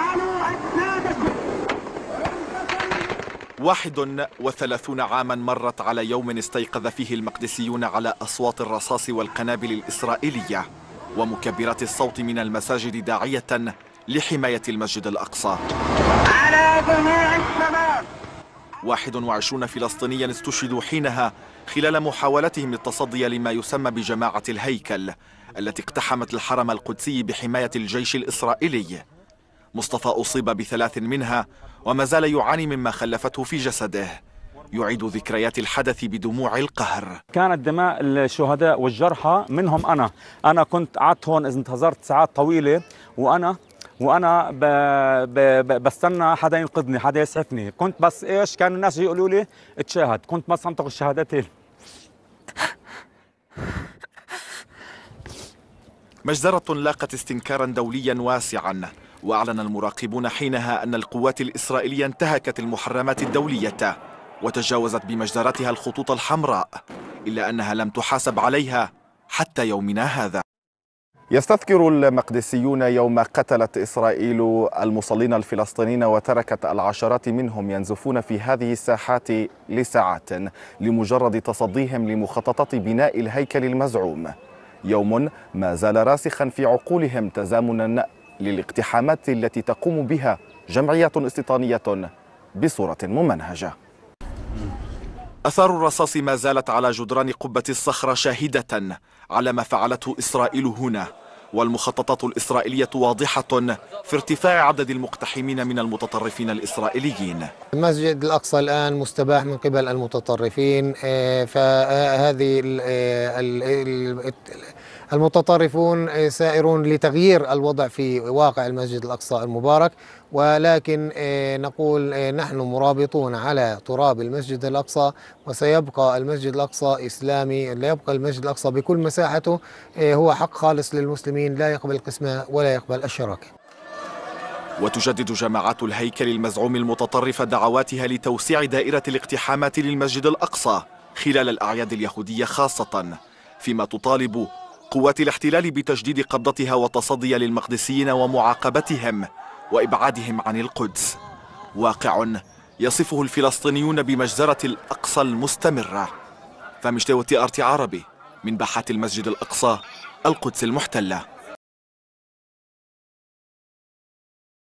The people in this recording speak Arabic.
اجعلوا أجنادكم 31 عاما مرت على يوم استيقظ فيه المقدسيون على أصوات الرصاص والقنابل الإسرائيلية ومكبرات الصوت من المساجد داعية لحماية المسجد الأقصى على واحد وعشرون فلسطينيا استشهدوا حينها خلال محاولتهم للتصدي لما يسمى بجماعة الهيكل التي اقتحمت الحرم القدسي بحماية الجيش الإسرائيلي مصطفى أصيب بثلاث منها وما زال يعاني مما خلفته في جسده يعيد ذكريات الحدث بدموع القهر كانت دماء الشهداء والجرحى منهم أنا أنا كنت قعدت هون إذا انتظرت ساعات طويلة وأنا وانا ب... ب... بستنى حدا ينقذني حدا يسعفني كنت بس ايش كان الناس يقولوا لي اتشاهد كنت بس انطق الشهادتين مجزرة لاقت استنكارا دوليا واسعا وأعلن المراقبون حينها أن القوات الإسرائيلية انتهكت المحرمات الدولية وتجاوزت بمجزرتها الخطوط الحمراء إلا أنها لم تحاسب عليها حتى يومنا هذا يستذكر المقدسيون يوم قتلت إسرائيل المصلين الفلسطينيين وتركت العشرات منهم ينزفون في هذه الساحات لساعات لمجرد تصديهم لمخططات بناء الهيكل المزعوم يوم ما زال راسخا في عقولهم تزامنا للاقتحامات التي تقوم بها جمعية استيطانية بصورة ممنهجة أثار الرصاص ما زالت على جدران قبة الصخرة شاهدة على ما فعلته إسرائيل هنا والمخططات الإسرائيلية واضحة في ارتفاع عدد المقتحمين من المتطرفين الإسرائيليين المسجد الأقصى الآن مستباح من قبل المتطرفين آه، فهذه آه، المتطرفون سائرون لتغيير الوضع في واقع المسجد الأقصى المبارك ولكن آه، نقول آه، نحن مرابطون على تراب المسجد الأقصى وسيبقى المسجد الأقصى إسلامي لا يبقى المسجد الأقصى بكل مساحته آه، هو حق خالص للمسلمين لا يقبل القسمة ولا يقبل الشراكة وتجدد جماعات الهيكل المزعوم المتطرف دعواتها لتوسيع دائرة الاقتحامات للمسجد الأقصى خلال الأعياد اليهودية خاصة فيما تطالب قوات الاحتلال بتجديد قبضتها وتصدي للمقدسيين ومعاقبتهم وإبعادهم عن القدس واقع يصفه الفلسطينيون بمجزرة الأقصى المستمرة فمشتوتي أرتي عربي من باحات المسجد الأقصى القدس المحتله